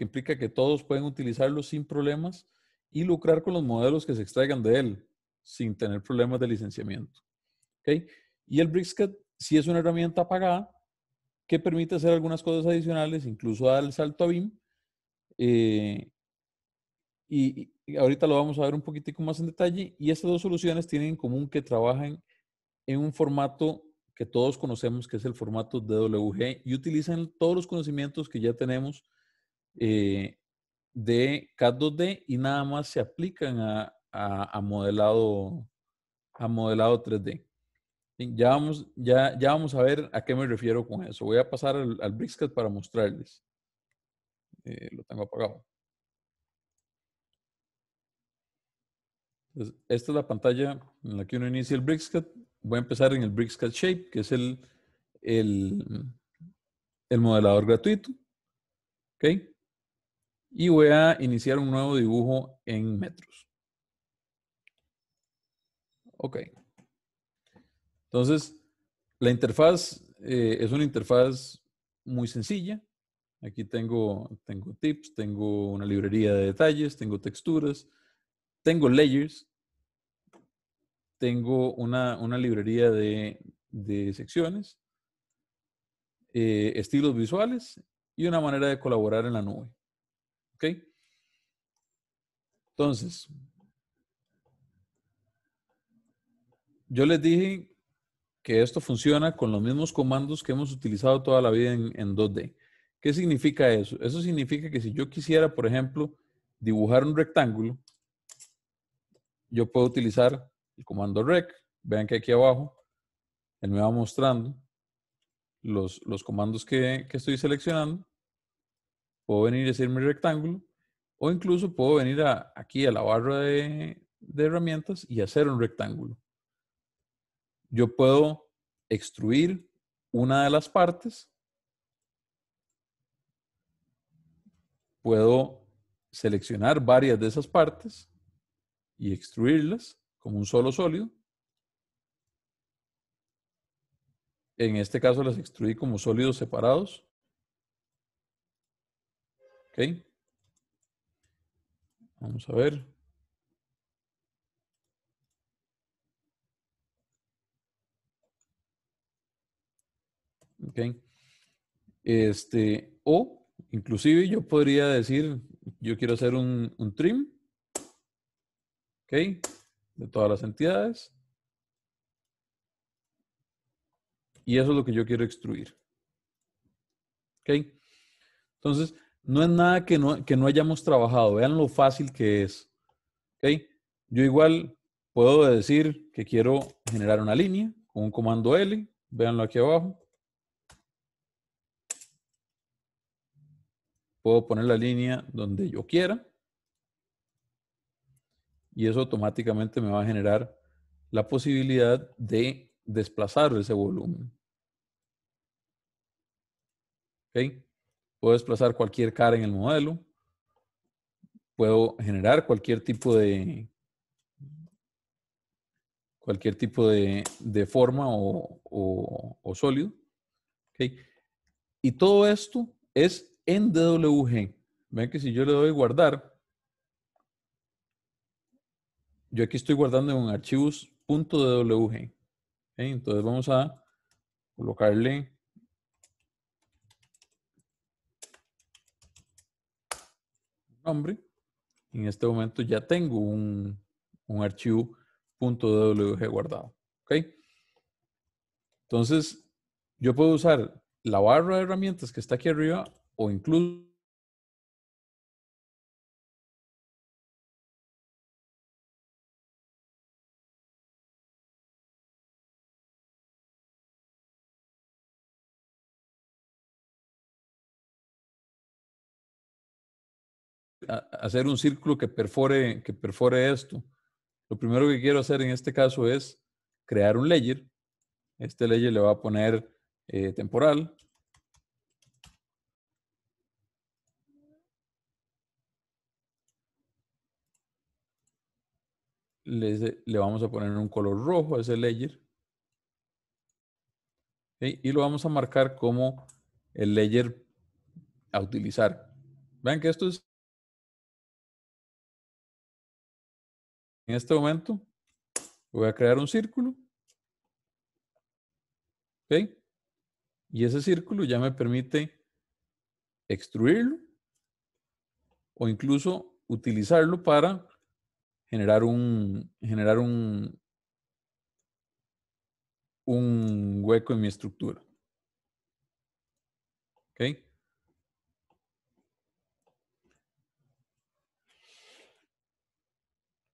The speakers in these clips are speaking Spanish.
que implica que todos pueden utilizarlo sin problemas y lucrar con los modelos que se extraigan de él sin tener problemas de licenciamiento. Y el BricsCAD si es una herramienta pagada que permite hacer algunas cosas adicionales, incluso dar el salto a BIM. Eh, y, ahorita lo vamos a ver un poquitico más en detalle. Y estas dos soluciones tienen en común que trabajan en un formato que todos conocemos, que es el formato DWG, y utilizan todos los conocimientos que ya tenemos eh, de CAD 2D y nada más se aplican a, modelado, a modelado 3D. Ya vamos, ya, ya vamos a ver a qué me refiero con eso. Voy a pasar al, al BricsCAD para mostrarles. Eh, lo tengo apagado. esta es la pantalla en la que uno inicia el BricsCAD. Voy a empezar en el BricsCAD Shape, que es el, el, modelador gratuito. ¿Okay? y voy a iniciar un nuevo dibujo en metros. Ok. Entonces, la interfaz eh, es una interfaz muy sencilla. Aquí tengo, tengo tips, tengo una librería de detalles, tengo texturas, tengo layers, tengo una, librería de, secciones, eh, estilos visuales y una manera de colaborar en la nube. ¿Ok? Entonces, yo les dije que esto funciona con los mismos comandos que hemos utilizado toda la vida en, 2D. ¿Qué significa eso? Eso significa que si yo quisiera, por ejemplo, dibujar un rectángulo, yo puedo utilizar el comando rec. Vean que aquí abajo él me va mostrando los, los comandos que, que estoy seleccionando puedo venir y hacer mi rectángulo o incluso puedo venir aquí a la barra de, de herramientas y hacer un rectángulo. Yo puedo extruir una de las partes. Puedo seleccionar varias de esas partes y extruirlas como un solo sólido. En este caso las extruí como sólidos separados. Vamos a ver. ¿Ok? Este, o inclusive yo podría decir, yo quiero hacer un, un trim. ¿Ok? De todas las entidades. Y eso es lo que yo quiero extruir. ¿Ok? Entonces, no es nada que no, hayamos trabajado. Vean lo fácil que es. ¿Okay? Yo igual puedo decir que quiero generar una línea con un comando L. Veanlo aquí abajo. Puedo poner la línea donde yo quiera. Y eso automáticamente me va a generar la posibilidad de desplazar ese volumen. ¿Ok? puedo desplazar cualquier cara en el modelo, puedo generar cualquier tipo de cualquier tipo de, forma o, sólido. Y todo esto es en DWG. Ven que si yo le doy guardar, yo aquí estoy guardando en archivos .dwg. Entonces vamos a colocarle En este momento ya tengo un, un archivo .wg guardado. Ok. Entonces, yo puedo usar la barra de herramientas que está aquí arriba o incluso hacer un círculo que perfore, que perfore esto. Lo primero que quiero hacer en este caso es crear un layer. Este layer le va a poner eh, temporal. Le, vamos a poner un color rojo a ese layer. Y lo vamos a marcar como el layer a utilizar. Vean que esto es En este momento voy a crear un círculo. ¿Ok? Y ese círculo ya me permite extruirlo o incluso utilizarlo para generar un, generar un, un hueco en mi estructura. ¿Ok?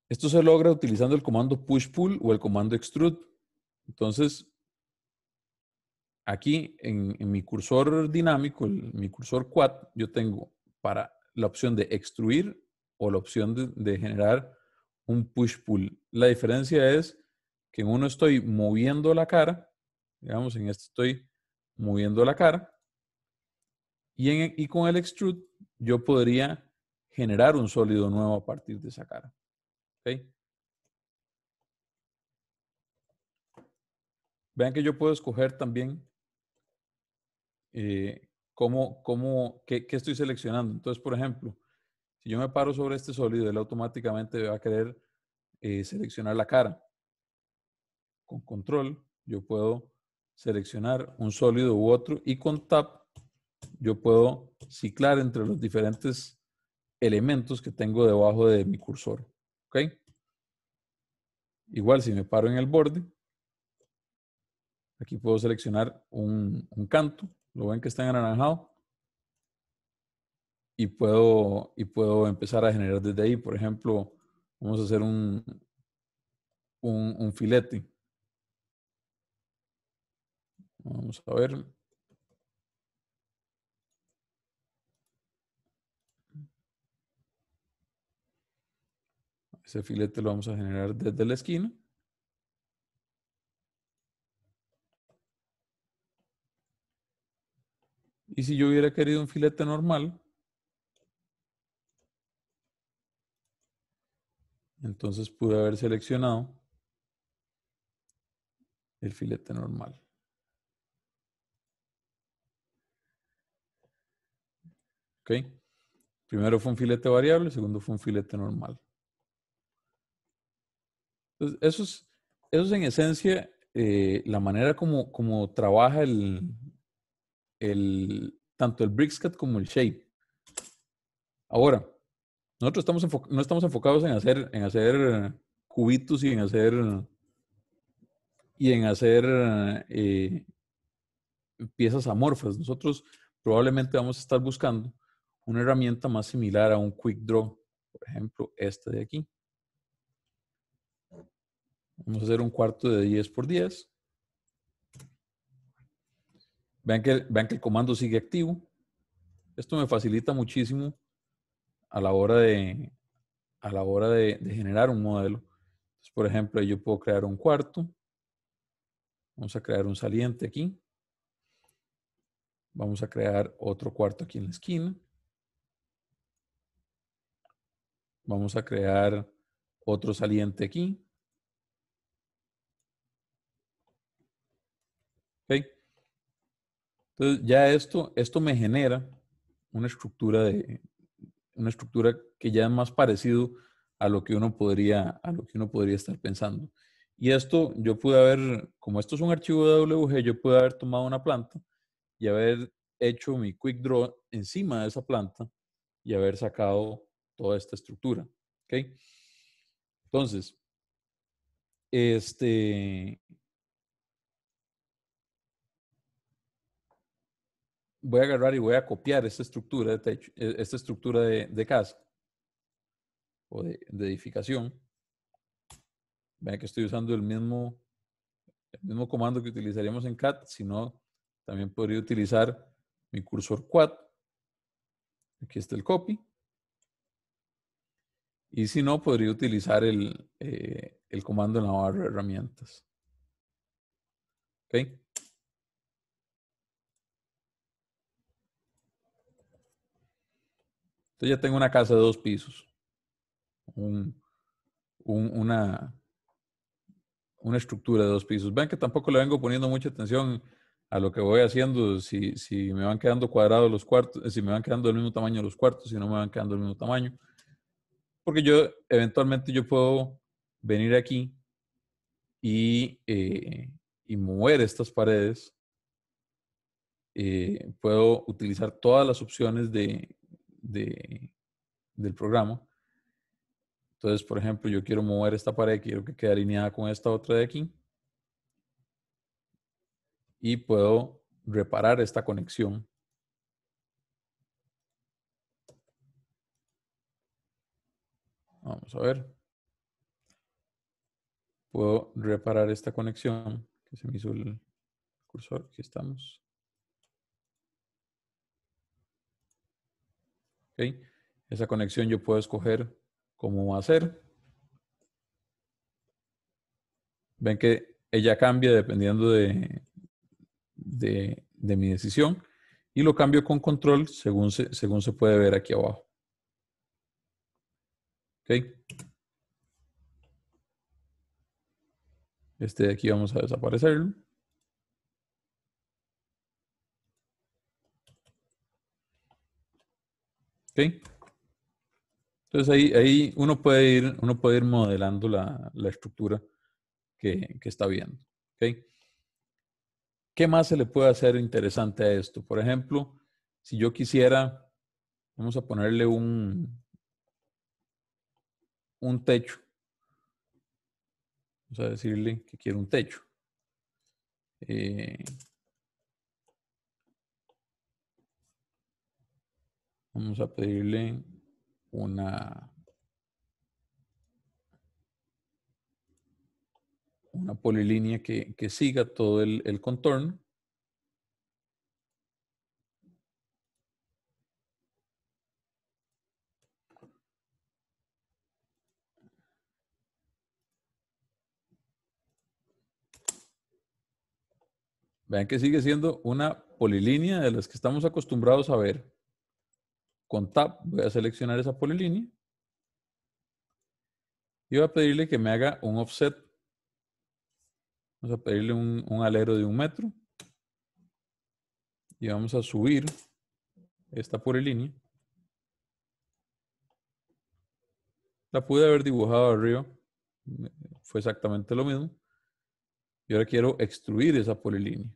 Esto se logra utilizando el comando push-pull o el comando extrude. Entonces, aquí en, mi cursor dinámico, en mi cursor quad, yo tengo para la opción de extruir o la opción de, generar un push-pull. La diferencia es que en uno estoy moviendo la cara, digamos, en este estoy moviendo la cara, y con el extrude yo podría generar un sólido nuevo a partir de esa cara. Vean que yo puedo escoger también eh, cómo, cómo, qué, estoy seleccionando. Entonces, por ejemplo, si yo me paro sobre este sólido, él automáticamente va a querer eh, seleccionar la cara. Con control, yo puedo seleccionar un sólido u otro y con tab yo puedo ciclar entre los diferentes elementos que tengo debajo de mi cursor. ¿Ok? Igual si me paro en el borde, aquí puedo seleccionar un, canto, lo ven que está en anaranjado, y puedo, y puedo empezar a generar desde ahí. Por ejemplo, vamos a hacer un, un filete. Vamos a ver. Ese filete lo vamos a generar desde la esquina. Y si yo hubiera querido un filete normal, entonces pude haber seleccionado el filete normal. ¿Ok? Primero fue un filete variable, segundo fue un filete normal eso es, en esencia eh, la manera como, trabaja el, el, tanto el Brickscat como el Shape. Ahora, nosotros estamos no estamos enfocados en hacer, en hacer cubitos y en hacer y en hacer eh, piezas amorfas. Nosotros probablemente vamos a estar buscando una herramienta más similar a un Quick Draw, por ejemplo, esta de aquí. Vamos a hacer un cuarto de 10 por 10. Vean que, que el comando sigue activo. Esto me facilita muchísimo a la hora de, a la hora de, generar un modelo. por ejemplo, yo puedo crear un cuarto. Vamos a crear un saliente aquí. Vamos a crear otro cuarto aquí en la esquina. Vamos a crear otro saliente aquí. Ok, Entonces ya esto, esto me genera una estructura de una estructura que ya es más parecido a lo que uno podría a lo que uno podría estar pensando. Y esto yo pude haber, como esto es un archivo de WG, yo pude haber tomado una planta y haber hecho mi quick draw encima de esa planta y haber sacado toda esta estructura, ¿ok? Entonces, este, voy a agarrar y voy a copiar e, esta estructura de esta estructura de, casa o de, edificación. Vean que estoy usando el mismo, comando que utilizaríamos en CAT, sino también podría utilizar mi cursor quad. Aquí está el copy. Y si no, podría utilizar el, eh, comando en la barra de herramientas. ¿Ok? Entonces ya tengo una casa de dos pisos, una, estructura de dos pisos. Vean que tampoco le vengo poniendo mucha atención a lo que voy haciendo, si, me van quedando cuadrados los cuartos, eh, si me van quedando del mismo tamaño los cuartos, si no me van quedando del mismo tamaño. Porque yo eventualmente yo puedo venir aquí y, eh, mover estas paredes. Eh, puedo utilizar todas las opciones de, de, del programa. Entonces, por ejemplo, yo quiero mover esta pared, quiero que quede alineada con esta otra de aquí. Y puedo reparar esta conexión. Vamos a ver. Puedo reparar esta conexión que se me hizo el cursor. Aquí estamos. ¿okay? Esa conexión yo puedo escoger cómo va a ser. Ven que ella cambia dependiendo de, de, mi decisión y lo cambio con control según se, según se puede ver aquí abajo. ¿Okay? Este de aquí vamos a desaparecerlo. Entonces ahí, ahí uno, puede ir, uno puede ir modelando la, estructura que, está viendo. ¿Qué más se le puede hacer interesante a esto? Por ejemplo, si yo quisiera, vamos a ponerle un, un techo. Vamos a decirle que quiero un techo. Eh, Vamos a pedirle una, una polilínea que, que siga todo el contorno. Vean que sigue siendo una polilínea de las que estamos acostumbrados a ver. Con Tab voy a seleccionar esa polilínea y voy a pedirle que me haga un offset. Vamos a pedirle un, alero de un metro y vamos a subir esta polilínea. La pude haber dibujado arriba, fue exactamente lo mismo. Y ahora quiero extruir esa polilínea.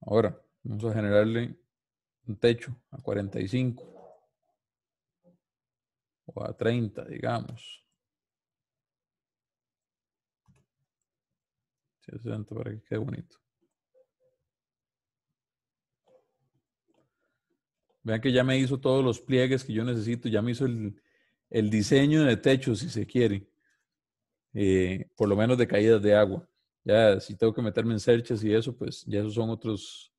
Ahora, vamos a generarle un techo a 45 o a 30, digamos. para que quede bonito. Vean que ya me hizo todos los pliegues que yo necesito, ya me hizo el, diseño de techo, si se quiere, eh, por lo menos de caídas de agua. Ya si tengo que meterme en cerchas y eso, pues ya esos son otros,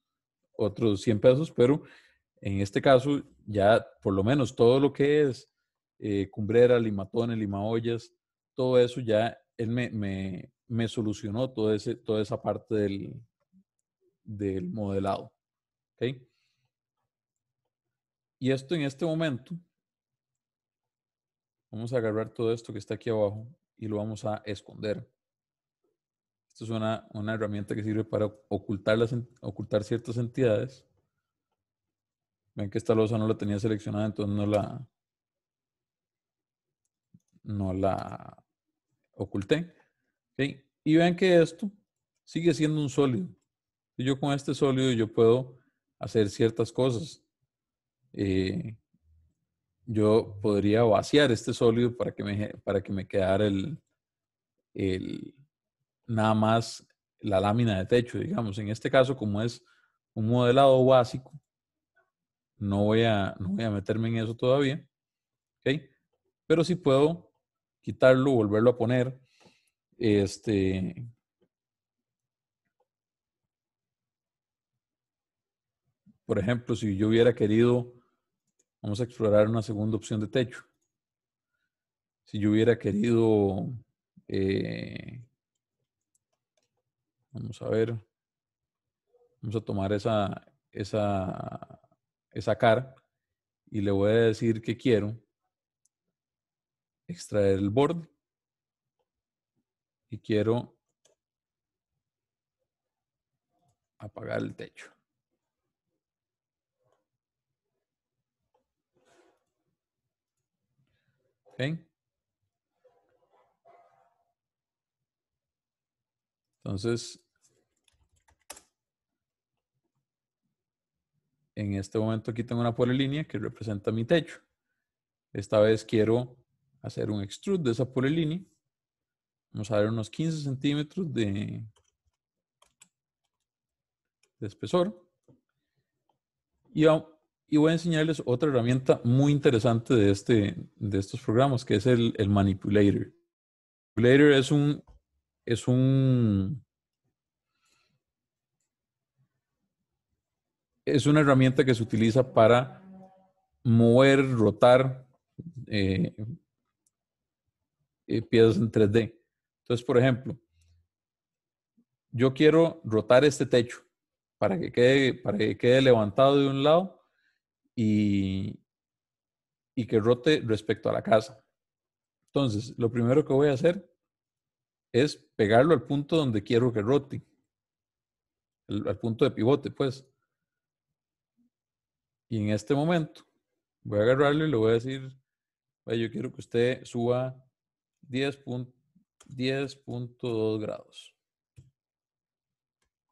otros 100 pesos, pero en este caso ya por lo menos todo lo que es eh, Cumbrera, Limatones, Limaollas, todo eso ya él me, solucionó todo ese, toda esa parte del, del modelado. Y esto en este momento, vamos a agarrar todo esto que está aquí abajo y lo vamos a esconder. Esto es una, herramienta que sirve para ocultar, las, ocultar ciertas entidades. Ven que esta losa no la tenía seleccionada, entonces no la, no la oculté. Y ven que esto sigue siendo un sólido. yo con este sólido yo puedo hacer ciertas cosas. Eh, yo podría vaciar este sólido para que me, para que me quedara el, el, nada más la lámina de techo, digamos. En este caso, como es un modelado básico, no voy a, no voy a meterme en eso todavía, Pero sí puedo quitarlo, volverlo a poner, este... Por ejemplo, si yo hubiera querido, vamos a explorar una segunda opción de techo. Si yo hubiera querido eh, Vamos a ver. Vamos a tomar esa, esa, esa car y le voy a decir que quiero extraer el borde y quiero apagar el techo. Ok, Entonces, en este momento aquí tengo una polilínea que representa mi techo. Esta vez quiero hacer un extrude de esa polilínea. Vamos a dar unos 15 centímetros de, de espesor. Y, voy a enseñarles otra herramienta muy interesante de, este, de estos programas, que es el, el Manipulator. Manipulator es un, es un es una herramienta que se utiliza para mover, rotar eh, eh, piezas en 3D. Entonces, por ejemplo, yo quiero rotar este techo para que quede, para que quede levantado de un lado y, que rote respecto a la casa. Entonces, lo primero que voy a hacer es pegarlo al punto donde quiero que rote, al punto de pivote, pues. Y en este momento voy a agarrarle y le voy a decir, yo quiero que usted suba 10.2 grados.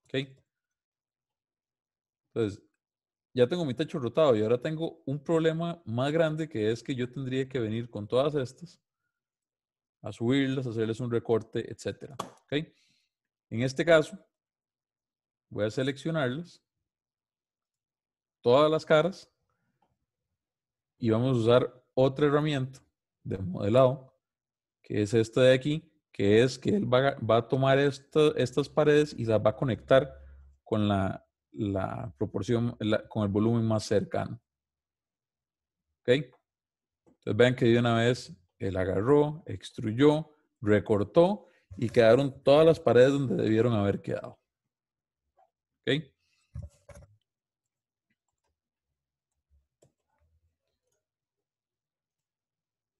¿Ok? Entonces, ya tengo mi techo rotado y ahora tengo un problema más grande que es que yo tendría que venir con todas estas a subirlas, hacerles un recorte, etc. ¿Ok? En este caso, voy a seleccionarlas todas las caras y vamos a usar otra herramienta de modelado, que es esta de aquí, que es que él va, a tomar estas paredes y las va a conectar con la, proporción, con el volumen más cercano. ¿Ok? Entonces vean que de una vez él agarró, extruyó, recortó y quedaron todas las paredes donde debieron haber quedado. ¿Ok?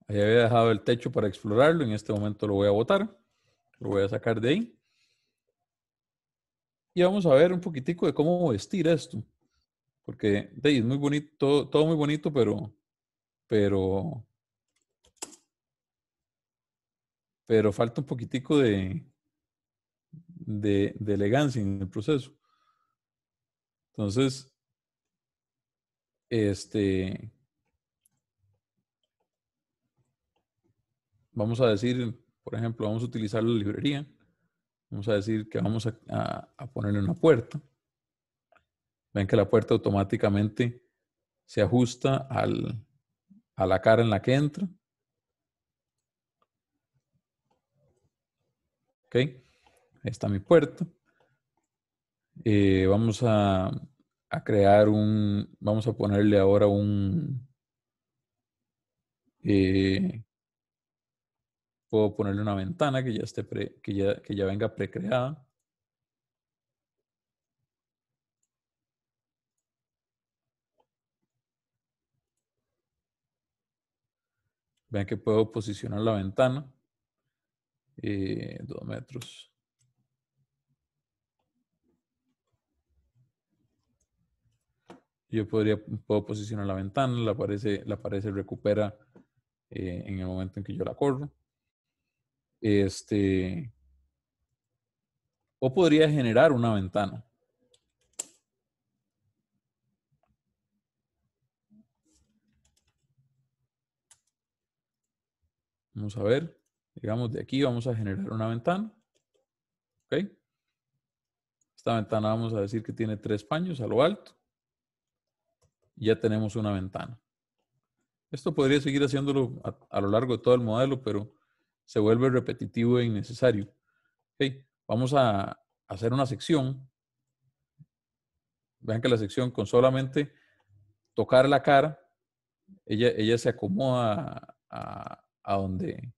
Ahí había dejado el techo para explorarlo. En este momento lo voy a botar. Lo voy a sacar de ahí. Y vamos a ver un poquitico de cómo vestir esto. Porque de es muy bonito, todo, muy bonito, pero, pero, pero falta un poquitico de, de, de elegancia en el proceso. Entonces, este, vamos a decir, por ejemplo, vamos a utilizar la librería, vamos a decir que vamos a, ponerle una puerta. Ven que la puerta automáticamente se ajusta a la cara en la que entra. Ok, ahí está mi puerta. Eh, vamos a, a, crear un, vamos a ponerle ahora un, eh, Puedo ponerle una ventana que ya, esté que ya, que ya venga precreada. Vean que puedo posicionar la ventana. Eh, dos metros. Yo podría, puedo posicionar la ventana, la pared se, la recupera eh, en el momento en que yo la corro. Este, o podría generar una ventana. Vamos a ver, digamos de aquí vamos a generar una ventana. ¿Ok? Esta ventana vamos a decir que tiene tres paños a lo alto. Ya tenemos una ventana. Esto podría seguir haciéndolo a lo largo de todo el modelo, pero se vuelve repetitivo e innecesario. Vamos a hacer una sección. Vean que la sección con solamente tocar la cara, ella, ella se acomoda a, donde,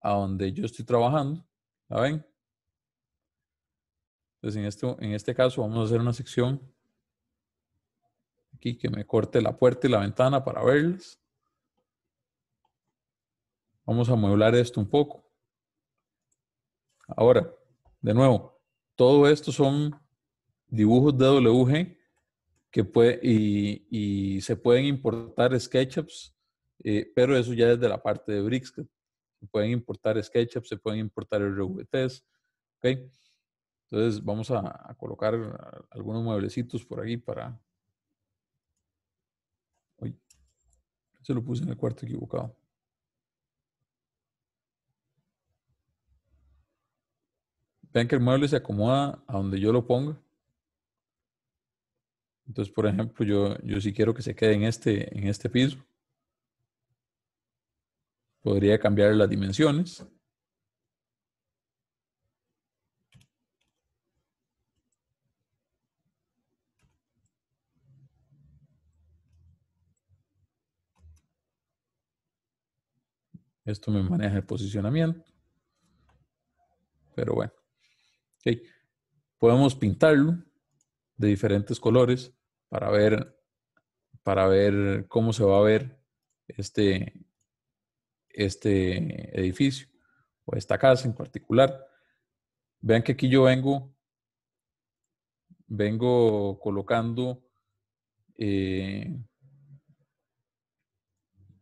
a donde yo estoy trabajando. ¿La ven? Entonces, en, en este caso vamos a hacer una sección aquí que me corte la puerta y la ventana para verles. Vamos a amueblar esto un poco. Ahora, de nuevo, todo esto son dibujos de WG que puede, y, se pueden importar SketchUps, eh, pero eso ya es de la parte de Brics se pueden importar SketchUps, se pueden importar RVTs. ¿okay? Entonces vamos a, colocar algunos mueblecitos por aquí para... se lo puse en el cuarto equivocado. Vean que el mueble se acomoda a donde yo lo ponga. Entonces, por ejemplo, yo, yo sí quiero que se quede en este, en este piso. Podría cambiar las dimensiones. Esto me maneja el posicionamiento. Pero bueno. Podemos pintarlo de diferentes colores para ver, para ver cómo se va a ver este, este edificio o esta casa en particular. Vean que aquí yo vengo, vengo colocando eh,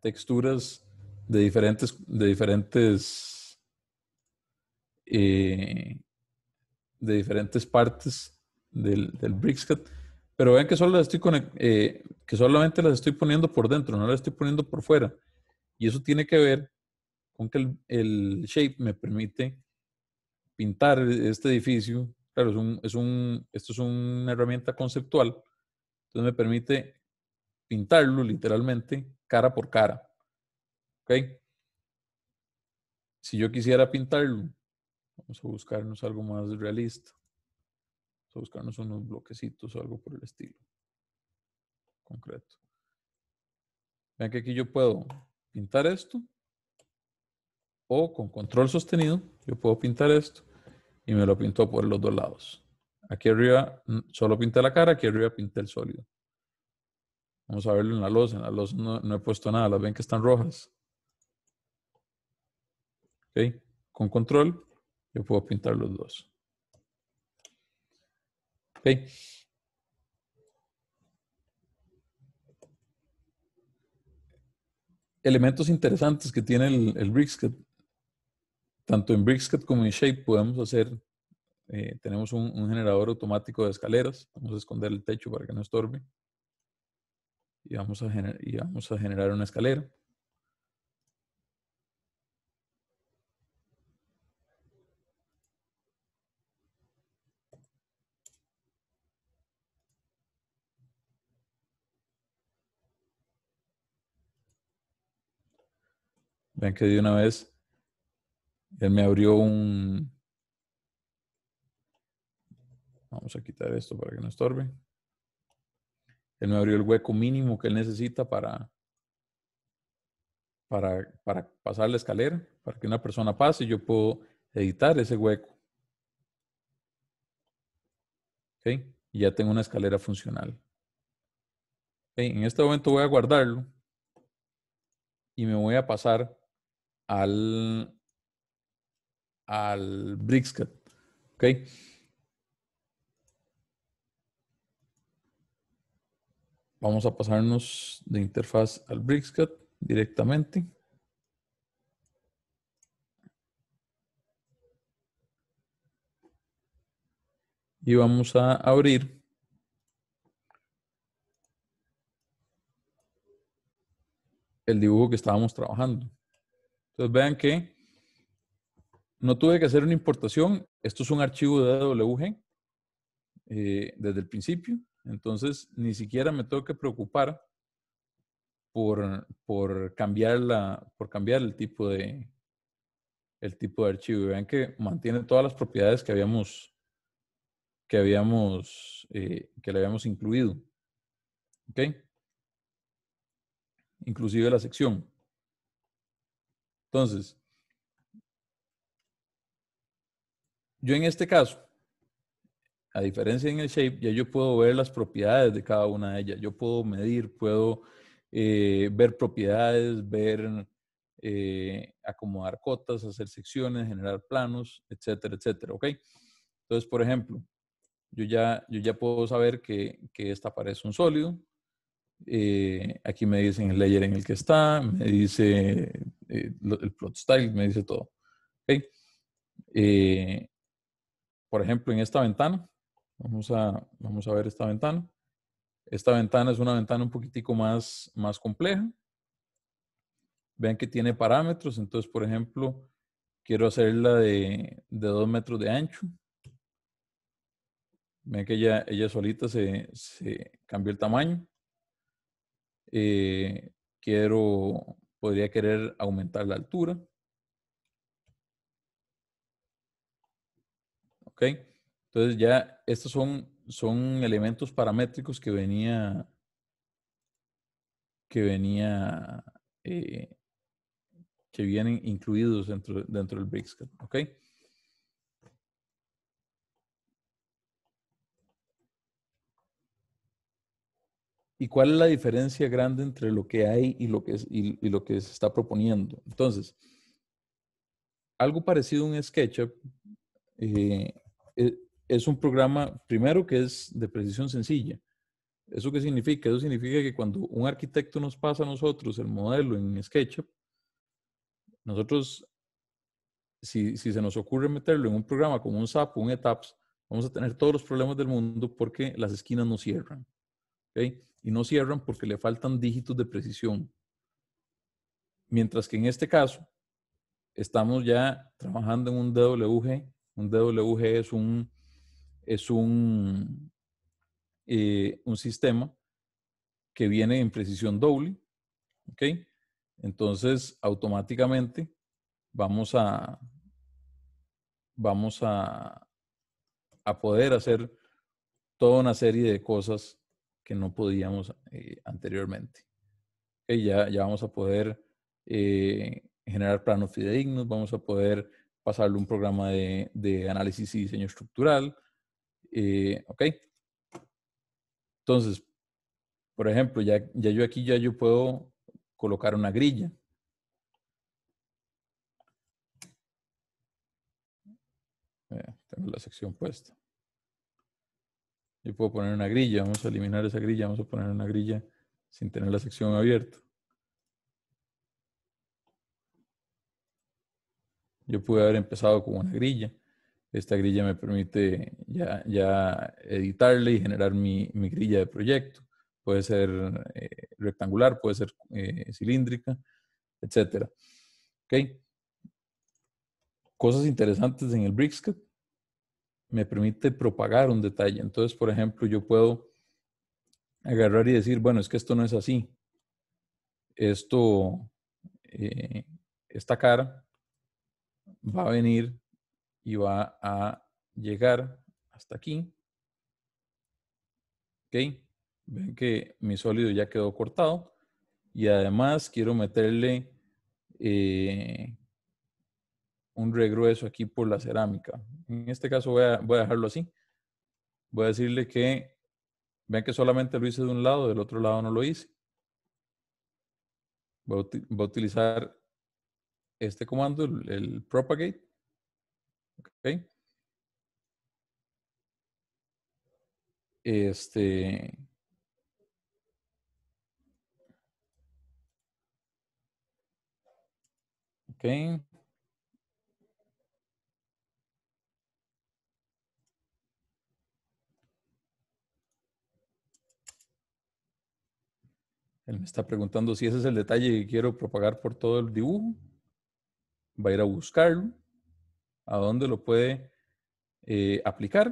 texturas de diferentes, de diferentes eh, de diferentes partes del, del Pero vean que, solo estoy eh, que solamente las estoy poniendo por dentro, no las estoy poniendo por fuera. Y eso tiene que ver con que el, el shape me permite pintar este edificio. Claro, es un, es un, esto es una herramienta conceptual. Entonces me permite pintarlo literalmente cara por cara. ¿Ok? Si yo quisiera pintarlo Vamos a buscarnos algo más realista. Vamos a buscarnos unos bloquecitos o algo por el estilo. Concreto. Vean que aquí yo puedo pintar esto. O con control sostenido, yo puedo pintar esto. Y me lo pinto por los dos lados. Aquí arriba mm, solo pinté la cara, aquí arriba pinté el sólido. Vamos a verlo en la losa. En la losa no, he puesto nada. Las ven que están rojas. ¿Ok? Con control yo puedo pintar los dos. Okay. Elementos interesantes que tiene el, el Tanto en Brickscat como en Shape podemos hacer, eh, tenemos un, generador automático de escaleras. Vamos a esconder el techo para que no estorbe. Y vamos a, y vamos a generar una escalera. Vean que de una vez él me abrió un... Vamos a quitar esto para que no estorbe. Él me abrió el hueco mínimo que él necesita para, para, pasar la escalera, para que una persona pase y yo puedo editar ese hueco. Y ya tengo una escalera funcional. En este momento voy a guardarlo y me voy a pasar al, al ¿Ok? Vamos a pasarnos de interfaz al Brixcut directamente. Y vamos a abrir el dibujo que estábamos trabajando. Entonces vean que no tuve que hacer una importación. Esto es un archivo de AWG eh, desde el principio. Entonces ni siquiera me tengo que preocupar por, cambiar, por cambiar el tipo de el tipo de archivo. Vean que mantiene todas las propiedades que habíamos que habíamos eh, que le habíamos incluido. ¿Ok? Inclusive la sección. Entonces, yo en este caso, a diferencia en el shape, ya yo puedo ver las propiedades de cada una de ellas. Yo puedo medir, puedo eh, ver propiedades, ver, eh, acomodar cotas, hacer secciones, generar planos, etcétera, etcétera. ¿Ok? Entonces, por ejemplo, yo ya, yo ya puedo saber que, que esta parece un sólido. Eh, aquí me dicen el layer en el que está, me dice eh, el plot style me dice todo. ¿Okay? Eh, por ejemplo, en esta ventana, vamos a, vamos a ver esta ventana. Esta ventana es una ventana un poquitico más, más compleja. Vean que tiene parámetros. Entonces, por ejemplo, quiero hacerla de, de 2 metros de ancho. Vean que ella, ella solita se, cambió el tamaño. Eh, quiero Podría querer aumentar la altura. ¿Ok? Entonces ya estos son, son elementos paramétricos que venía, que venía, eh, que vienen incluidos dentro, dentro del BricsCAD. ¿Ok? ¿Y cuál es la diferencia grande entre lo que hay y lo que, lo que se está proponiendo? Entonces, algo parecido a un SketchUp eh, e, es un programa, primero, que es de precisión sencilla. ¿Eso qué significa? Eso significa que cuando un arquitecto nos pasa a nosotros el modelo en SketchUp, nosotros, si, si se nos ocurre meterlo en un programa como un SAP, o un ETAPS, vamos a tener todos los problemas del mundo porque las esquinas no cierran. Y no cierran porque le faltan dígitos de precisión. Mientras que en este caso, estamos ya trabajando en un DWG. Un DWG es un, es un, eh, un sistema que viene en precisión doble. ¿Ok? Entonces, automáticamente vamos a, vamos a, a poder hacer toda una serie de cosas no podíamos eh, anteriormente. ya, vamos a poder eh, generar planos fidedignos, vamos a poder pasarle un programa de, análisis y diseño estructural. Eh, ok. Entonces, por ejemplo, ya, ya yo aquí ya yo puedo colocar una grilla. tengo la sección puesta. Yo puedo poner una grilla, vamos a eliminar esa grilla, vamos a poner una grilla sin tener la sección abierta. Yo pude haber empezado con una grilla. Esta grilla me permite ya, ya editarle y generar mi, grilla de proyecto. Puede ser eh, rectangular, puede ser eh, cilíndrica, etc. Cosas interesantes en el Brickscat me permite propagar un detalle. Entonces, por ejemplo, yo puedo agarrar y decir, bueno, es que esto no es así. Esto, eh, esta cara va a venir y va a llegar hasta aquí. ¿Ok? Ven que mi sólido ya quedó cortado. Y además quiero meterle eh, un regreso aquí por la cerámica. En este caso voy a, voy a dejarlo así. Voy a decirle que, vean que solamente lo hice de un lado, del otro lado no lo hice. Voy a, utilizar este comando, el, propagate. Okay. Este, Okay. Él me está preguntando si ese es el detalle que quiero propagar por todo el dibujo. Va a ir a buscarlo, a dónde lo puede eh, aplicar.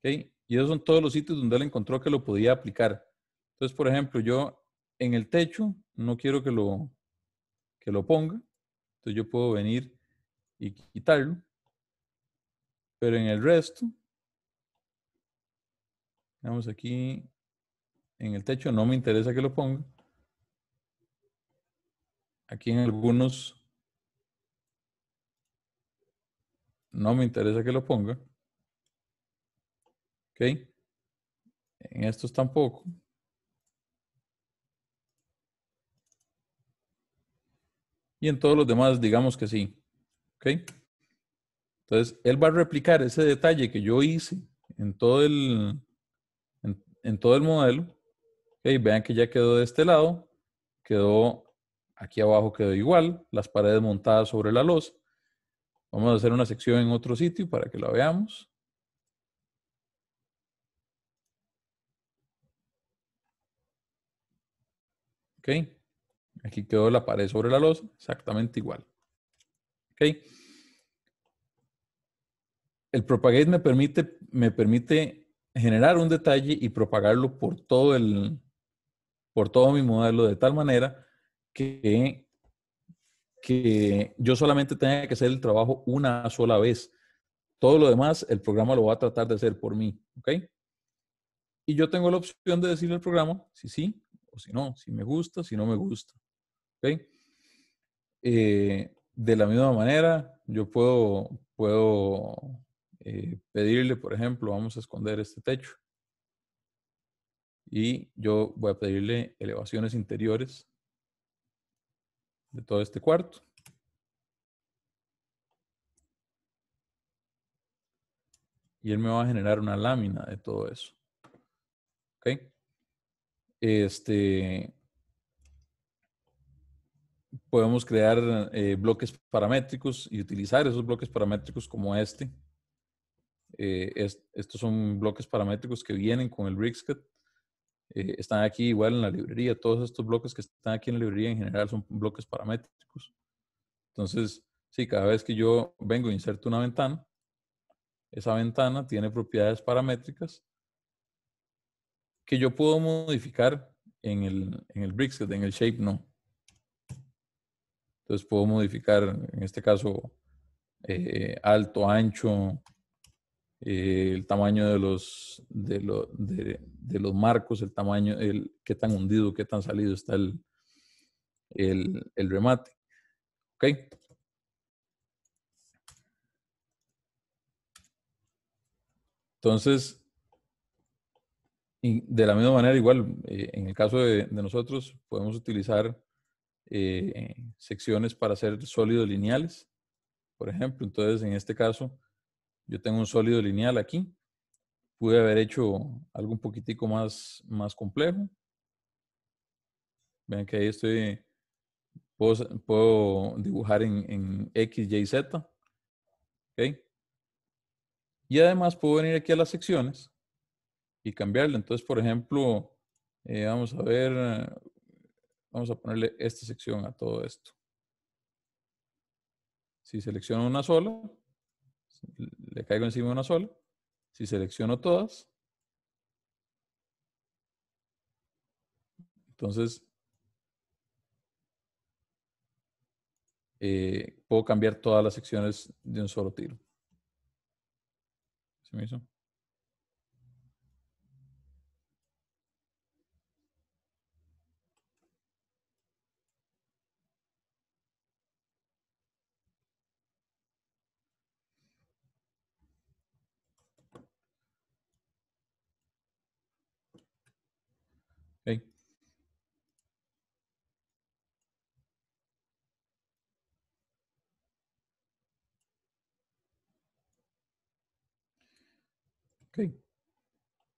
Okay. Y esos son todos los sitios donde él encontró que lo podía aplicar. Entonces, por ejemplo, yo en el techo no quiero que lo, que lo ponga. Entonces yo puedo venir y quitarlo. Pero en el resto, vamos aquí, en el techo no me interesa que lo ponga. Aquí en algunos no me interesa que lo ponga. ¿Ok? En estos tampoco. Y en todos los demás, digamos que sí. ¿Ok? Entonces, él va a replicar ese detalle que yo hice en todo el, en, todo el modelo. Okay, vean que ya quedó de este lado, quedó aquí abajo quedó igual, las paredes montadas sobre la losa. Vamos a hacer una sección en otro sitio para que la veamos. aquí quedó la pared sobre la losa, exactamente igual. Ok el propagate me permite, me permite generar un detalle y propagarlo por todo por todo mi modelo de tal manera que, que yo solamente tenga que hacer el trabajo una sola vez. Todo lo demás, el programa lo va a tratar de hacer por mí, ¿ok? Y yo tengo la opción de decirle al programa si sí o si no, si me gusta, si no me gusta, eh, de la misma manera, yo puedo, puedo eh, pedirle, por ejemplo, vamos a esconder este techo. Y yo voy a pedirle elevaciones interiores de todo este cuarto. Y él me va a generar una lámina de todo eso. ¿Ok? Este, podemos crear eh, bloques paramétricos y utilizar esos bloques paramétricos como este eh, estos son bloques paramétricos que vienen con el BricsCAD eh, están aquí igual en la librería. Todos estos bloques que están aquí en la librería en general son bloques paramétricos. Entonces, sí, cada vez que yo vengo e inserto una ventana, esa ventana tiene propiedades paramétricas que yo puedo modificar en el, en el en el shape no. Entonces puedo modificar, en este caso, eh, alto, ancho, eh, el tamaño de los, de, de, los marcos, el tamaño, el, qué tan hundido, qué tan salido está el, remate. ¿Ok? Entonces, de la misma manera, igual, eh, en el caso de, nosotros, podemos utilizar eh, secciones para hacer sólidos lineales, por ejemplo. Entonces, en este caso, yo tengo un sólido lineal aquí. Pude haber hecho algo un poquitico más, más complejo. Vean que ahí estoy, puedo, dibujar en, en, X, Y, Z. Ok. Y además puedo venir aquí a las secciones y cambiarle. Entonces, por ejemplo, eh, vamos a ver, vamos a ponerle esta sección a todo esto. Si selecciono una sola, le caigo encima una sola. Si selecciono todas, entonces eh, puedo cambiar todas las secciones de un solo tiro. ¿Se me hizo?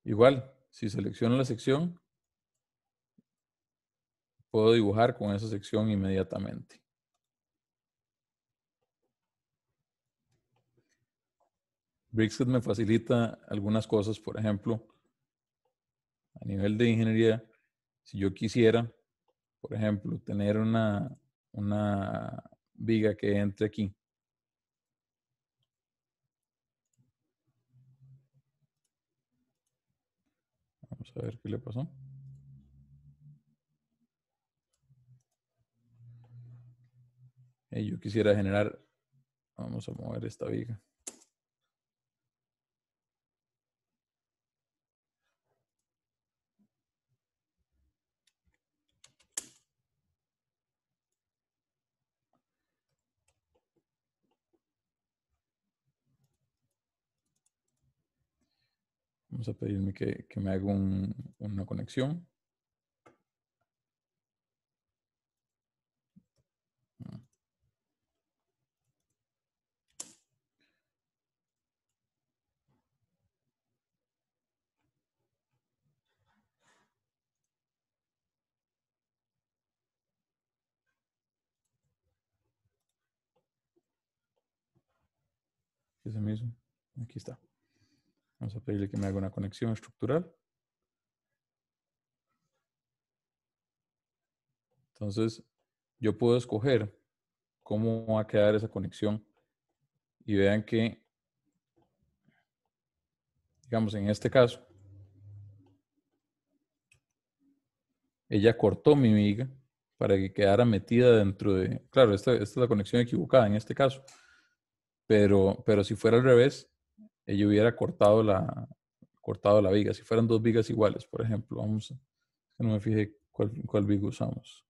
Igual, si selecciono la sección, puedo dibujar con esa sección inmediatamente. Brixet me facilita algunas cosas, por ejemplo, a nivel de ingeniería, si yo quisiera, por ejemplo, tener una, una viga que entre aquí a ver qué le pasó. yo quisiera generar, vamos a mover esta viga. a pedirme que, me haga una conexión. Ese mismo? Aquí está. Vamos a pedirle que me haga una conexión estructural. Entonces, yo puedo escoger cómo va a quedar esa conexión. Y vean que, digamos, en este caso, ella cortó mi viga para que quedara metida dentro de... Claro, esta, esta, es la conexión equivocada en este caso. Pero, pero si fuera al revés, eh, yo hubiera cortado la, cortado la viga. Si fueran dos vigas iguales, por ejemplo, vamos, que no me fije cuál, cuál viga usamos.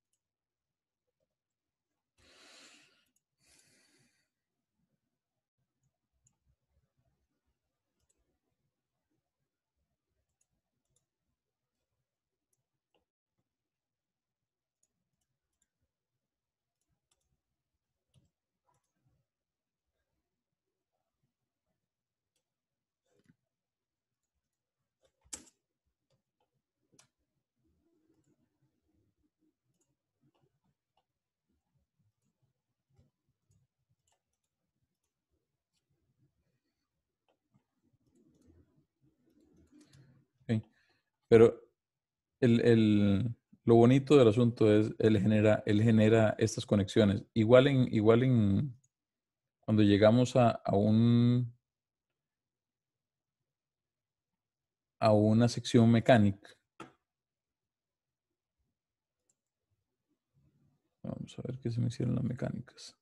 Pero lo bonito del asunto es, él genera, él genera estas conexiones. Igual en, igual en cuando llegamos a, un a una sección mecánica. Vamos a ver qué se me hicieron las mecánicas.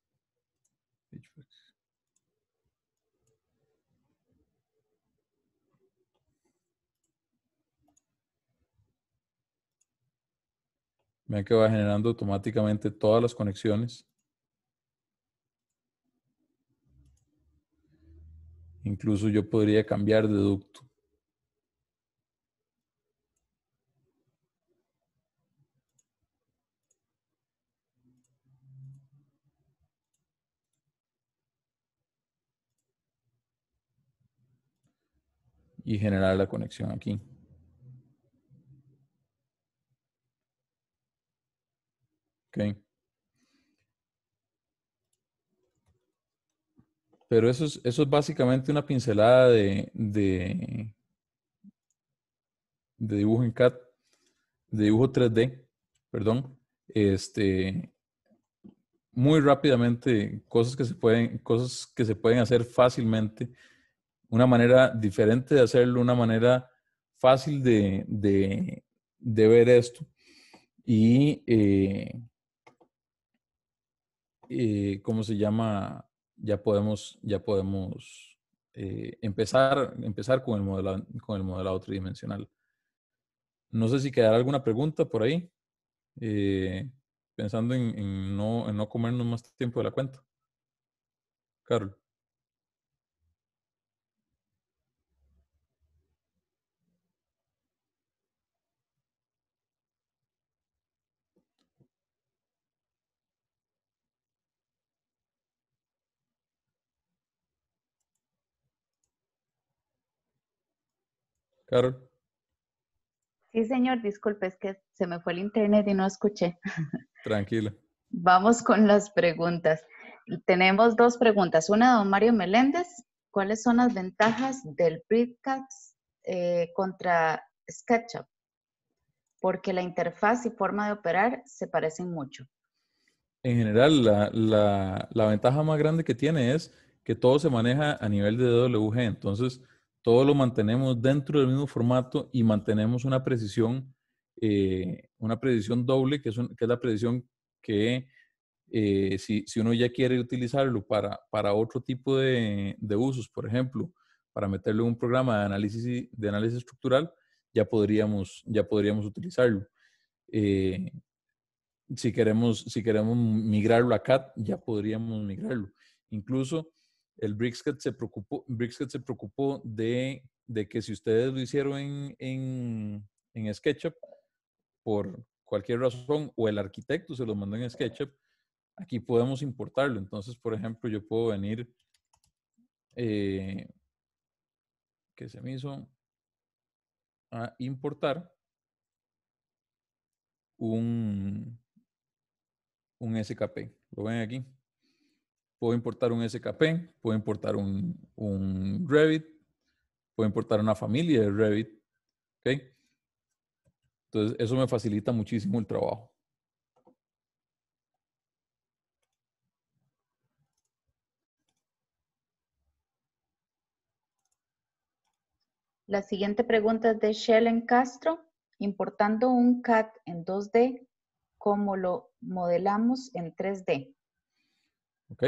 Vean que va generando automáticamente todas las conexiones. Incluso yo podría cambiar de ducto. y generar la conexión aquí. Pero eso es, básicamente una pincelada de, de, dibujo en CAD, de dibujo 3D, perdón. Este, muy rápidamente cosas que se pueden, cosas que se pueden hacer fácilmente, una manera diferente de hacerlo, una manera fácil de, ver esto. Y eh, ¿cómo se llama? Ya podemos, ya podemos eh, empezar, empezar con, el modelado, con el modelado tridimensional. No sé si quedará alguna pregunta por ahí, eh, pensando en, no, en no comernos más tiempo de la cuenta. Carlos. Carol. Sí, señor, disculpe, es que se me fue el internet y no escuché. Tranquilo. Vamos con las preguntas. Tenemos dos preguntas. Una de don Mario Meléndez. ¿Cuáles son las ventajas del Bridcast eh, contra SketchUp? Porque la interfaz y forma de operar se parecen mucho. En general, la, ventaja más grande que tiene es que todo se maneja a nivel de WG, Entonces, todo lo mantenemos dentro del mismo formato y mantenemos una precisión, eh, una precisión doble, que es, la precisión que eh, si, uno ya quiere utilizarlo para, otro tipo de, usos, por ejemplo, para meterlo en un programa de análisis, de análisis estructural, ya podríamos, ya podríamos utilizarlo. Eh, si, queremos, si queremos migrarlo a CAD, ya podríamos migrarlo. Incluso el Brixcat se preocupó, se preocupó de, que si ustedes lo hicieron en, SketchUp, por cualquier razón, o el arquitecto se lo mandó en SketchUp, aquí podemos importarlo. Entonces, por ejemplo, yo puedo venir, eh, que se me hizo, a importar un, un SKP. ¿Lo ven aquí? puedo importar un SKP, puedo importar un, Revit, puedo importar una familia de Revit. ¿Ok? Entonces, eso me facilita muchísimo el trabajo. La siguiente pregunta es de Shellen Castro. Importando un CAD en 2D, ¿cómo lo modelamos en 3D? Ok.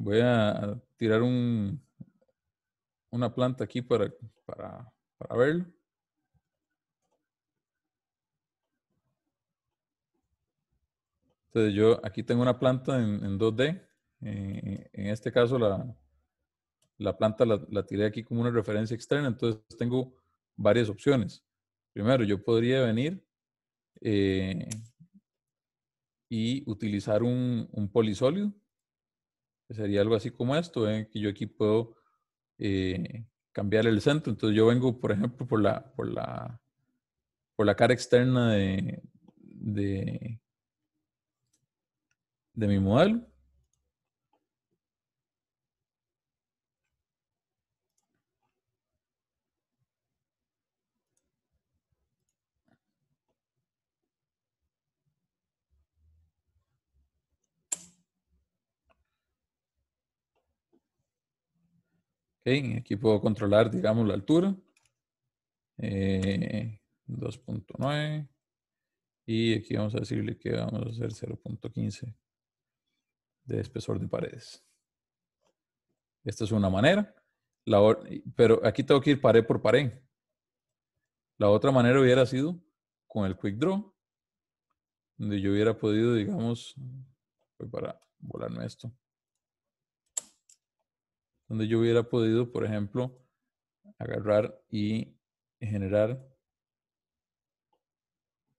Voy a tirar un, una planta aquí para, verlo. Entonces yo aquí tengo una planta en, 2D. Eh, en este caso la, planta la, la, tiré aquí como una referencia externa. Entonces tengo varias opciones. Primero, yo podría venir eh, y utilizar un, un polisólido. Sería algo así como esto, ¿eh? que yo aquí puedo eh, cambiar el centro. Entonces yo vengo, por ejemplo, por la, por la, por la cara externa de, de mi modelo aquí puedo controlar, digamos, la altura. 2.9. Eh, y aquí vamos a decirle que vamos a hacer 0.15 de espesor de paredes. Esta es una manera. pero aquí tengo que ir pared por pared. La otra manera hubiera sido con el Quick Draw, donde yo hubiera podido, digamos, pues, para volarme esto donde yo hubiera podido, por ejemplo, agarrar y generar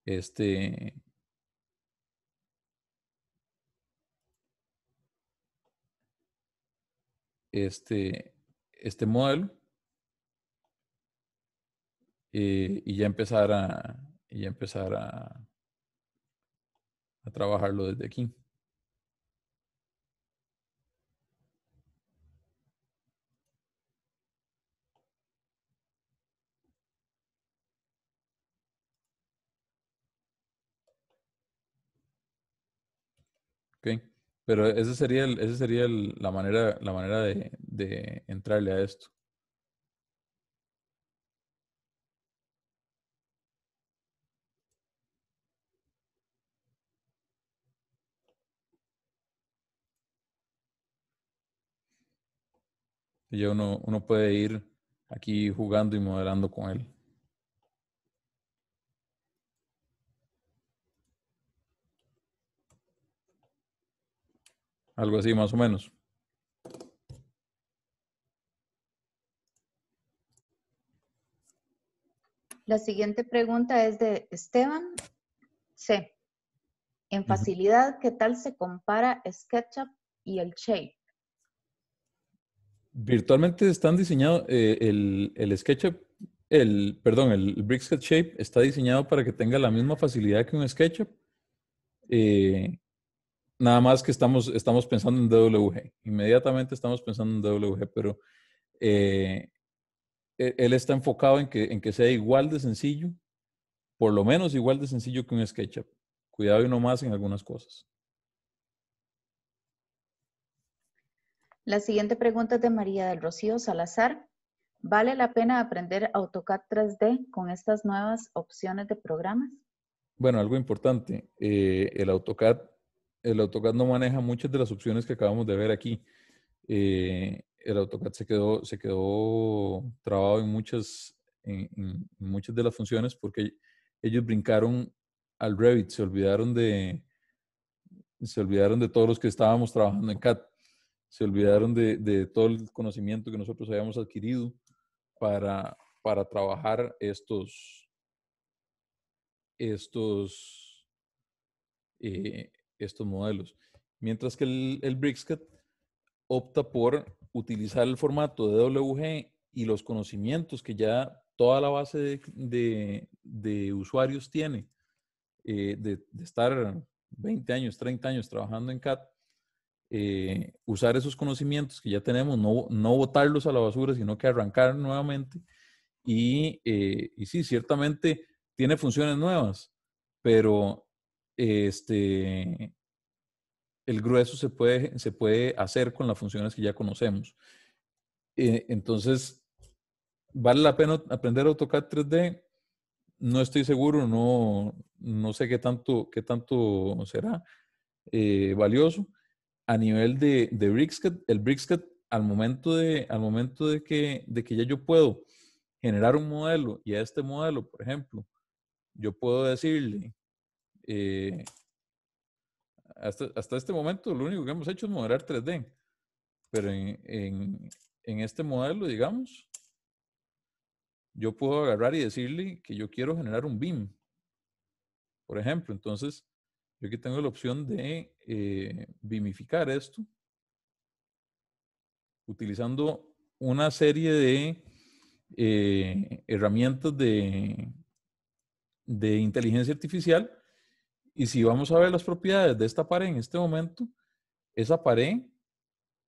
este este, este modelo eh, y ya empezar a empezar a trabajarlo desde aquí. pero esa sería, el, sería la manera, la manera de, entrarle a esto. ya uno, uno puede ir aquí jugando y moderando con él. Algo así, más o menos. La siguiente pregunta es de Esteban C. En facilidad, ¿qué tal se compara SketchUp y el Shape? Virtualmente están diseñados, eh, el, SketchUp, el, perdón, el Brickset Shape está diseñado para que tenga la misma facilidad que un SketchUp. Eh, Nada más que estamos, estamos pensando en DWG. Inmediatamente estamos pensando en DWG, pero eh, e-, él está enfocado en que, en que sea igual de sencillo, por lo menos igual de sencillo que un SketchUp. Cuidado y no más en algunas cosas. La siguiente pregunta es de María del Rocío Salazar. ¿Vale la pena aprender AutoCAD 3D con estas nuevas opciones de programas? Bueno, algo importante. Eh, el AutoCAD el AutoCAD no maneja muchas de las opciones que acabamos de ver aquí. Eh, el AutoCAD se quedó, se quedó trabado en muchas, en, muchas de las funciones porque ellos brincaron al Revit, se olvidaron de, se olvidaron de todos los que estábamos trabajando en CAD, se olvidaron de, todo el conocimiento que nosotros habíamos adquirido para, para trabajar estos, estos, eh, estos modelos. Mientras que el, el opta por utilizar el formato de WG y los conocimientos que ya toda la base de, usuarios tiene eh, de, estar 20 años, 30 años trabajando en CAT, eh, usar esos conocimientos que ya tenemos, no, no botarlos a la basura, sino que arrancar nuevamente. Y, eh, y sí, ciertamente tiene funciones nuevas, pero este, el grueso se puede, se puede hacer con las funciones que ya conocemos. Eh, entonces, ¿vale la pena aprender AutoCAD 3D? No estoy seguro, no, no sé qué tanto, qué tanto será eh, valioso. A nivel de, de el Brickscat al momento, de, al momento de, que, de que ya yo puedo generar un modelo y a este modelo, por ejemplo, yo puedo decirle eh, hasta, este momento lo único que hemos hecho es moderar 3D. Pero en, este modelo, digamos, yo puedo agarrar y decirle que yo quiero generar un BIM, por ejemplo. Entonces, yo aquí tengo la opción de eh, BIMificar esto utilizando una serie de eh, herramientas de, de inteligencia artificial y si vamos a ver las propiedades de esta pared en este momento, esa pared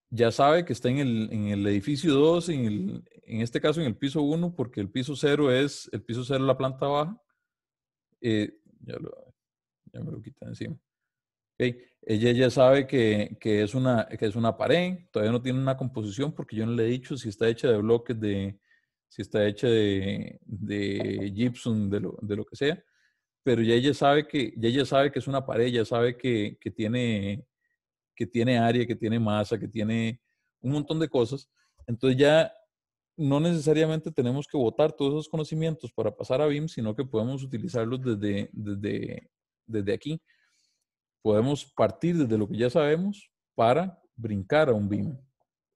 ya sabe que está en el, en el edificio 2, en, en, este caso en el piso 1, porque el piso 0 es el piso 0 la planta baja. Eh, ya, me lo quita encima. Ella ya sabe que, que, es una, que es una pared, todavía no tiene una composición porque yo no le he dicho si está hecha de bloques, de, si está hecha de, de gypsum, de de lo que sea pero ya ella sabe que, ya ella sabe que es una pared, ya sabe que, que, tiene, que tiene área, que tiene masa, que tiene un montón de cosas. Entonces ya no necesariamente tenemos que botar todos esos conocimientos para pasar a BIM, sino que podemos utilizarlos desde, desde, desde aquí. Podemos partir desde lo que ya sabemos para brincar a un BIM.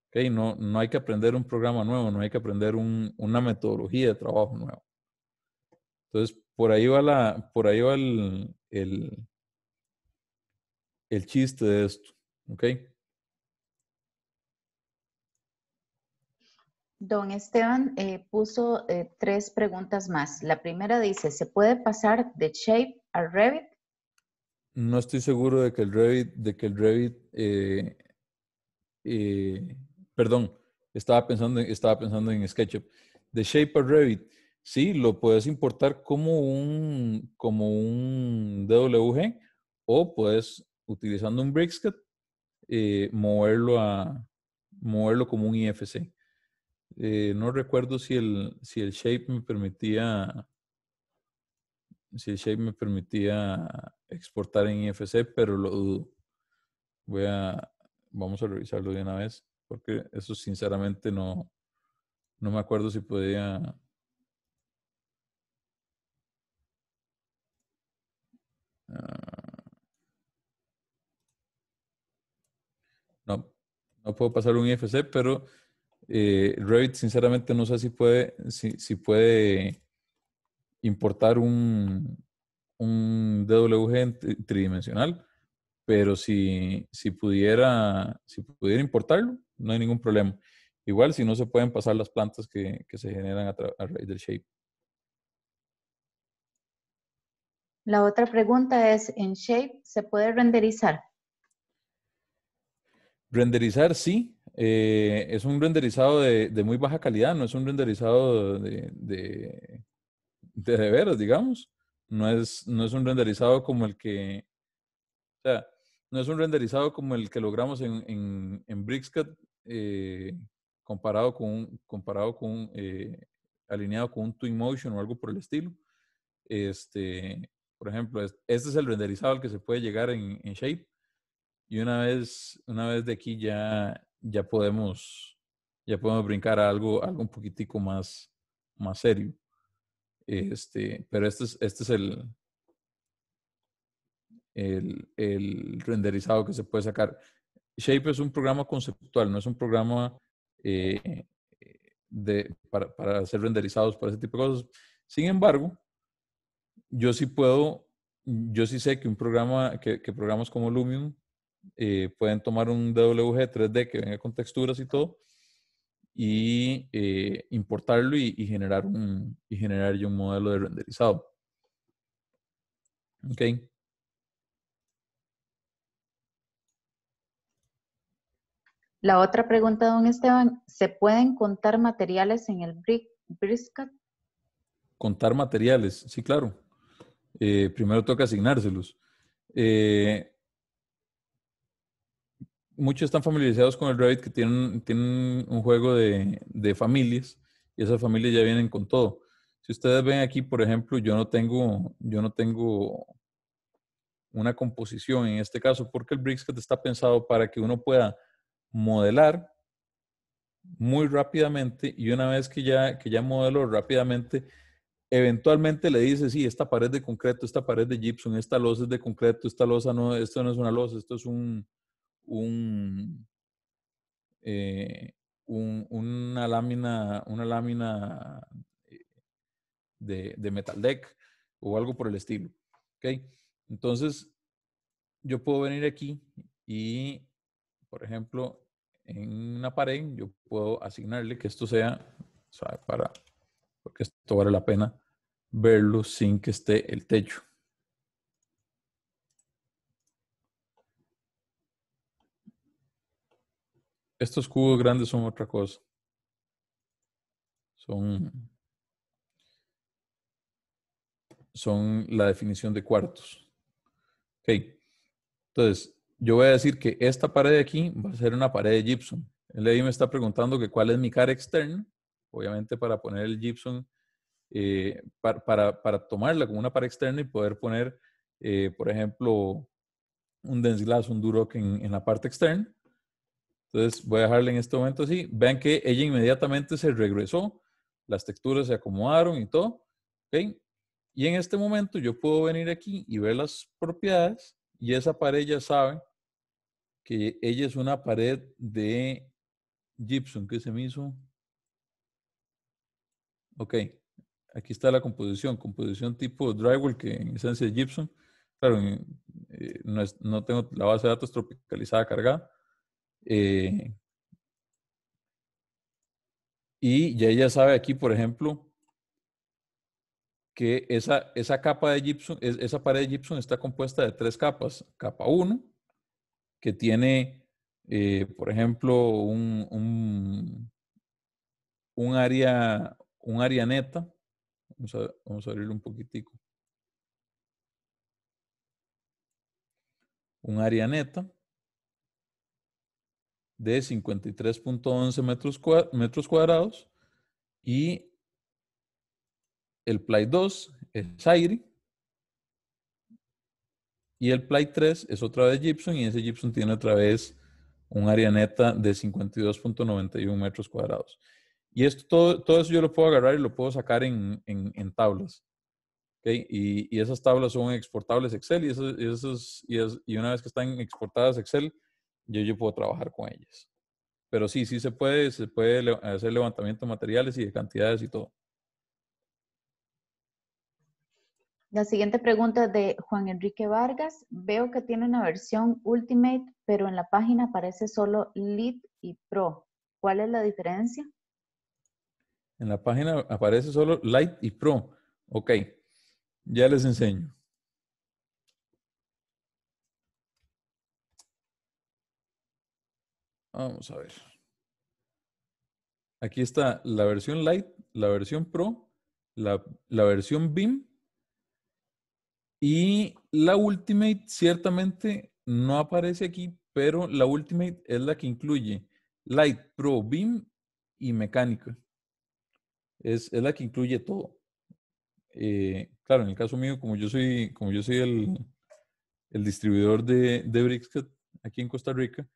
Okay, no, no hay que aprender un programa nuevo, no hay que aprender una metodología de trabajo nueva. Entonces, por ahí va la, por ahí va el, el, el chiste de esto, ¿ok? Don Esteban eh, puso eh, tres preguntas más. La primera dice, ¿se puede pasar de Shape a Revit? No estoy seguro de que el Revit, de que el Revit, eh, perdón, estaba pensando, estaba pensando en SketchUp. De Shape a Revit, Sí, lo puedes importar como un, como un DWG o puedes, utilizando un Brixcut eh, moverlo, a, moverlo como un IFC. Eh, no recuerdo si el, si el shape me permitía si shape me permitía exportar en IFC, pero lo dudo. Voy a, vamos a revisarlo de una vez, porque eso sinceramente no, no me acuerdo si podía Ah, no, no puedo pasar un IFC, pero eh, Revit sinceramente no sé si puede, si, puede importar un, un DWG tridimensional, pero si, pudiera, si pudiera importarlo, no hay ningún problema. Igual si no se pueden pasar las plantas que, se generan a, través del shape. La otra pregunta es, ¿en Shape se puede renderizar? Renderizar sí, eh, es un renderizado de, de, muy baja calidad, no es un renderizado de, de, de, veras, digamos. No es, no es un renderizado como el que, o sea, no es un renderizado como el que logramos en, en, en Brickscat eh, comparado con, un, comparado con, eh, alineado con un Twinmotion o algo por el estilo. Este, por ejemplo, este es el renderizado al que se puede llegar en, Shape. Y una vez, una vez de aquí ya, ya podemos, ya podemos brincar a algo, algo un poquitico más, más serio. Este, pero este es, este es el, el, el, renderizado que se puede sacar. Shape es un programa conceptual, no es un programa eh, eh, de, para, para, hacer renderizados, para ese tipo de cosas. Sin embargo, yo sí puedo, yo sí sé que un programa, que, programas como Lumion eh, pueden tomar un DWG 3D que venga con texturas y todo y eh, importarlo y, generar un, y generar un modelo de renderizado. Ok. La otra pregunta, don Esteban, ¿se pueden contar materiales en el brisket? Contar materiales, sí, claro. Eh, primero toca asignárselos. Eh, muchos están familiarizados con el Revit que tienen, tienen un juego de, de, familias y esas familias ya vienen con todo. Si ustedes ven aquí, por ejemplo, yo no tengo, yo no tengo una composición en este caso porque el Brickscat está pensado para que uno pueda modelar muy rápidamente y una vez que ya, que ya modelo rápidamente, eventualmente le dice, sí, esta pared de concreto, esta pared de gypsum, esta losa es de concreto, esta losa no, esto no es una losa, esto es un, eh, una lámina, una lámina eh, de, metal deck o algo por el estilo. ¿okay? Entonces, yo puedo venir aquí y, por ejemplo, en una pared, yo puedo asignarle que esto sea, sea para, porque esto vale la pena, verlo sin que esté el techo. Estos cubos grandes son otra cosa. Son, son la definición de cuartos. Ok. Entonces, yo voy a decir que esta pared de aquí va a ser una pared de gypsum. El Eddie me está preguntando que cuál es mi cara externa. Obviamente, para poner el gypsum eh, para, tomarla como una pared externa y poder poner, eh, por ejemplo, un dense un duro en, en, la parte externa. Entonces voy a dejarle en este momento así. Vean que ella inmediatamente se regresó, las texturas se acomodaron y todo. ¿okay? Y en este momento yo puedo venir aquí y ver las propiedades y esa pared ya sabe que ella es una pared de gypsum que se me hizo. Ok, Aquí está la composición, composición tipo drywall, que en esencia es gypsum. Claro, eh, eh, no, tengo la base de datos tropicalizada cargada. Eh, y ya ella sabe aquí, por ejemplo, que esa, esa capa de gypsum, esa pared de gypsum está compuesta de tres capas. Capa 1, que tiene, por ejemplo, un, un, área, un área neta Vamos a, vamos abrirlo un poquitico. Un área neta de 53.11 metros, metros cuadrados y el Play 2 es aire y el Play 3 es otra vez Gibson y ese gypsum tiene otra vez un área neta de 52.91 metros cuadrados. Y esto, todo, todo eso yo lo puedo agarrar y lo puedo sacar en, en, tablas. ¿okay? Y, y, esas tablas son exportables Excel y, es, y, una vez que están exportadas Excel, yo, yo puedo trabajar con ellas. Pero sí, sí se puede, se puede hacer levantamiento de materiales y de cantidades y todo. La siguiente pregunta es de Juan Enrique Vargas. Veo que tiene una versión Ultimate, pero en la página aparece solo Lead y Pro. ¿Cuál es la diferencia? En la página aparece solo Lite y Pro. Ok, ya les enseño. Vamos a ver. Aquí está la versión Lite, la versión Pro, la, versión Beam. y la Ultimate ciertamente no aparece aquí, pero la Ultimate es la que incluye Lite, Pro, Beam y mecánica es, la que incluye todo. Eh, claro, en el caso mío, como yo soy, como yo soy el, distribuidor de, de aquí en Costa Rica,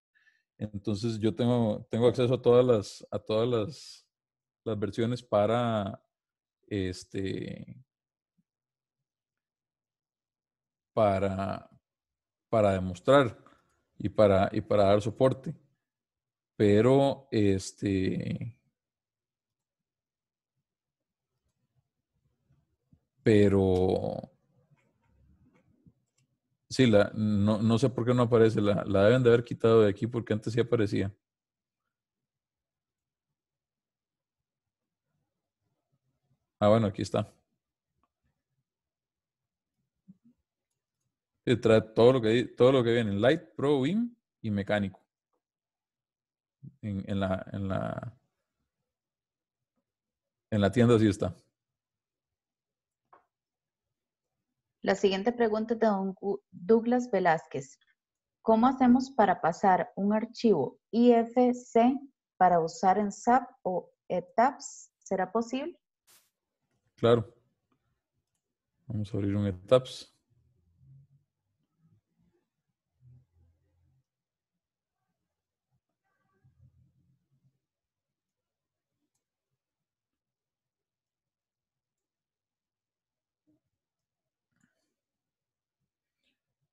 entonces yo tengo, tengo acceso a todas las, a todas las, versiones para este para, para demostrar y para, y para dar soporte. Pero este pero sí, la, no, sé por qué no aparece, la, deben de haber quitado de aquí porque antes sí aparecía. Ah, bueno, aquí está. trae todo lo que todo lo que viene Light, Pro, BIM y mecánico. En, en, la en la en la tienda sí está. La siguiente pregunta es de Douglas Velázquez. ¿Cómo hacemos para pasar un archivo IFC para usar en SAP o ETAPS? ¿Será posible? Claro. Vamos a abrir un ETAPS.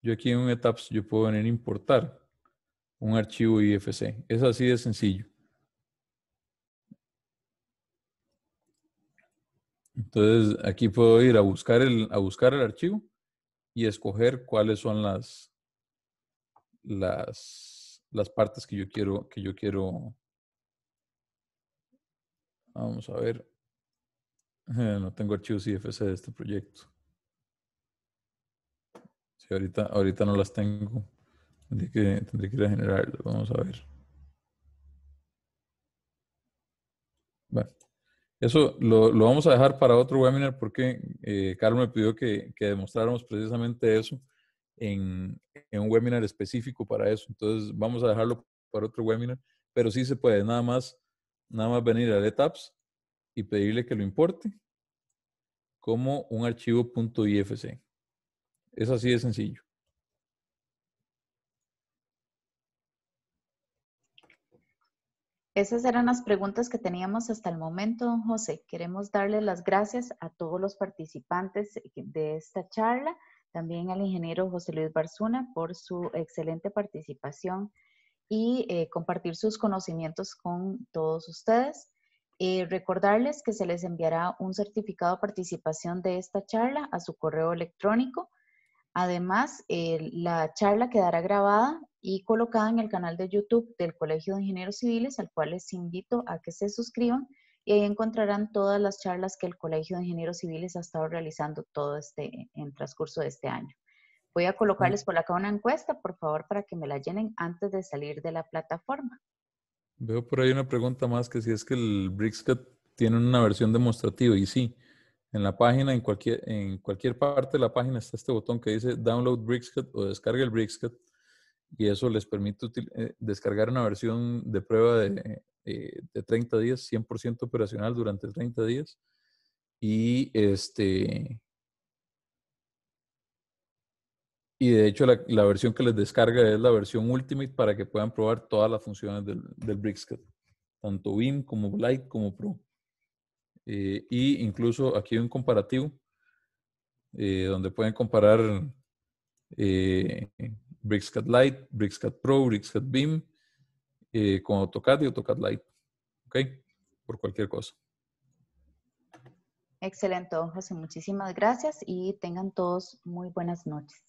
yo aquí en un ETAPS yo puedo venir a importar un archivo IFC. Es así de sencillo. Entonces aquí puedo ir a buscar el, a buscar el archivo y escoger cuáles son las, las, las partes que yo quiero, que yo quiero. Vamos a ver. No tengo archivos IFC de este proyecto ahorita, ahorita no las tengo. Tendré que, tendré ir a generar. Vamos a ver. Bueno, eso lo, lo, vamos a dejar para otro webinar porque eh, Carlos me pidió que, que demostráramos precisamente eso en, en, un webinar específico para eso. Entonces vamos a dejarlo para otro webinar, pero sí se puede nada más, nada más venir a LetApps. y pedirle que lo importe como un archivo .ifc. Es así de sencillo. Esas eran las preguntas que teníamos hasta el momento, don José. Queremos darle las gracias a todos los participantes de esta charla, también al ingeniero José Luis Barzuna por su excelente participación y eh, compartir sus conocimientos con todos ustedes. Eh, recordarles que se les enviará un certificado de participación de esta charla a su correo electrónico Además, la charla quedará grabada y colocada en el canal de YouTube del Colegio de Ingenieros Civiles, al cual les invito a que se suscriban y ahí encontrarán todas las charlas que el Colegio de Ingenieros Civiles ha estado realizando todo este, en transcurso de este año. Voy a colocarles por acá una encuesta, por favor, para que me la llenen antes de salir de la plataforma. Veo por ahí una pregunta más que si es que el Brixcat tiene una versión demostrativa y sí, en la página, en cualquier, en cualquier parte de la página está este botón que dice Download Brickscat o Descarga el Brickscat y eso les permite eh, descargar una versión de prueba de, eh, de 30 días, 100% operacional durante 30 días. Y este. Y de hecho, la, la, versión que les descarga es la versión Ultimate para que puedan probar todas las funciones del, del tanto BIM como Light como Pro. Eh, y incluso aquí hay un comparativo eh, donde pueden comparar eh, BricsCAD Lite, BricsCAD Pro, BricsCAD Beam eh, con AutoCAD y AutoCAD Lite. ¿Ok? Por cualquier cosa. Excelente, José. Muchísimas gracias y tengan todos muy buenas noches.